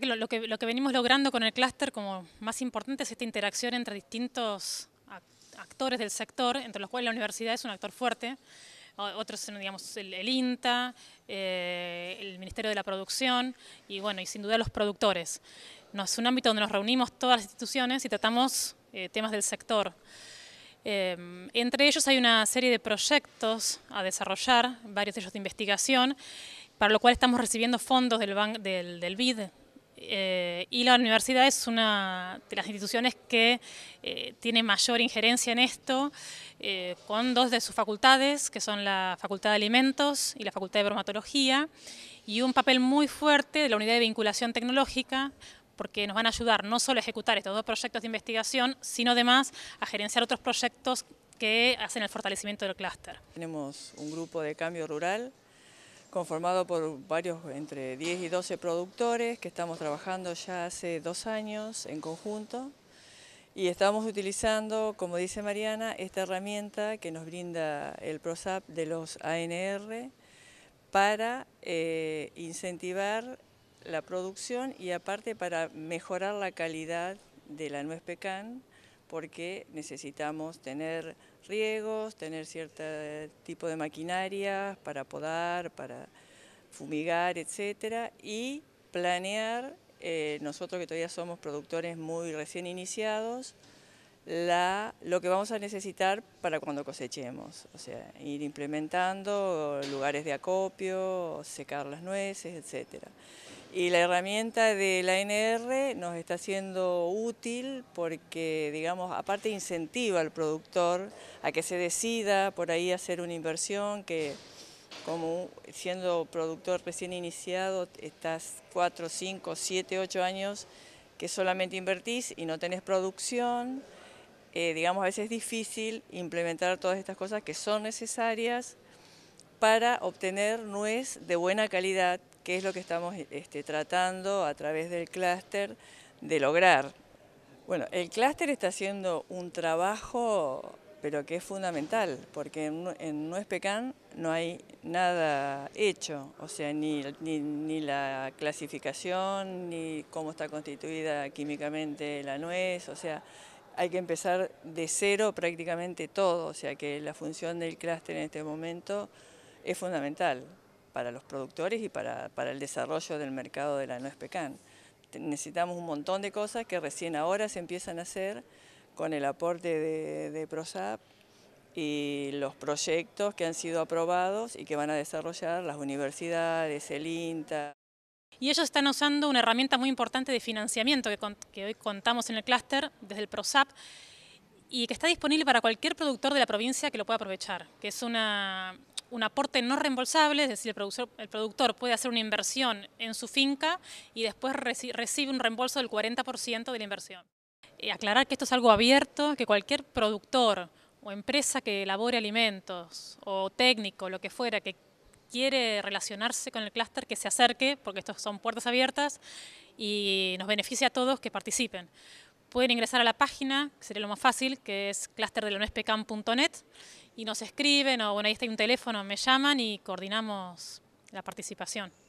que lo, que venimos logrando con el clúster como más importante es esta interacción entre distintos actores del sector, entre los cuales la universidad es un actor fuerte, otros digamos el, INTA, eh, el Ministerio de la Producción y bueno, y sin duda los productores. es un ámbito donde nos reunimos todas las instituciones y tratamos eh, temas del sector. Eh, entre ellos hay una serie de proyectos a desarrollar, varios de ellos de investigación, para lo cual estamos recibiendo fondos del, del, del BID, eh, y la universidad es una de las instituciones que eh, tiene mayor injerencia en esto, eh, con dos de sus facultades, que son la Facultad de Alimentos y la Facultad de Bromatología, y un papel muy fuerte de la Unidad de Vinculación Tecnológica, porque nos van a ayudar no solo a ejecutar estos dos proyectos de investigación, sino además a gerenciar otros proyectos que hacen el fortalecimiento del clúster. Tenemos un grupo de cambio rural conformado por varios, entre 10 y 12 productores que estamos trabajando ya hace dos años en conjunto y estamos utilizando, como dice Mariana, esta herramienta que nos brinda el PROSAP de los ANR para eh, incentivar la producción y aparte para mejorar la calidad de la nuez pecan porque necesitamos tener riegos, tener cierto tipo de maquinaria para podar, para fumigar, etcétera, y planear, eh, nosotros que todavía somos productores muy recién iniciados, la, lo que vamos a necesitar para cuando cosechemos, o sea, ir implementando lugares de acopio, secar las nueces, etcétera. Y la herramienta de la NR nos está siendo útil porque, digamos, aparte incentiva al productor a que se decida por ahí hacer una inversión que como siendo productor recién iniciado, estás 4, 5, 7, 8 años que solamente invertís y no tenés producción, eh, digamos, a veces es difícil implementar todas estas cosas que son necesarias para obtener nuez de buena calidad qué es lo que estamos este, tratando a través del clúster de lograr. Bueno, el clúster está haciendo un trabajo, pero que es fundamental, porque en, Nuez pecan no hay nada hecho, o sea, ni, ni, ni, la clasificación, ni cómo está constituida químicamente la nuez, o sea, hay que empezar de cero prácticamente todo, o sea que la función del clúster en este momento es fundamental para los productores y para, el desarrollo del mercado de la nuez pecan. Necesitamos un montón de cosas que recién ahora se empiezan a hacer con el aporte de, de PROSAP y los proyectos que han sido aprobados y que van a desarrollar las universidades, el INTA. Y ellos están usando una herramienta muy importante de financiamiento que, hoy contamos en el clúster desde el PROSAP y que está disponible para cualquier productor de la provincia que lo pueda aprovechar, que es una, un aporte no reembolsable, es decir, el productor, puede hacer una inversión en su finca y después recibe un reembolso del 40% de la inversión. Eh, aclarar que esto es algo abierto, que cualquier productor o empresa que elabore alimentos o técnico, lo que fuera, que quiere relacionarse con el clúster, que se acerque, porque estos son puertas abiertas y nos beneficia a todos que participen. Pueden ingresar a la página, que sería lo más fácil, que es clusterdelonespecam.net y nos escriben o bueno, ahí está un teléfono, me llaman y coordinamos la participación.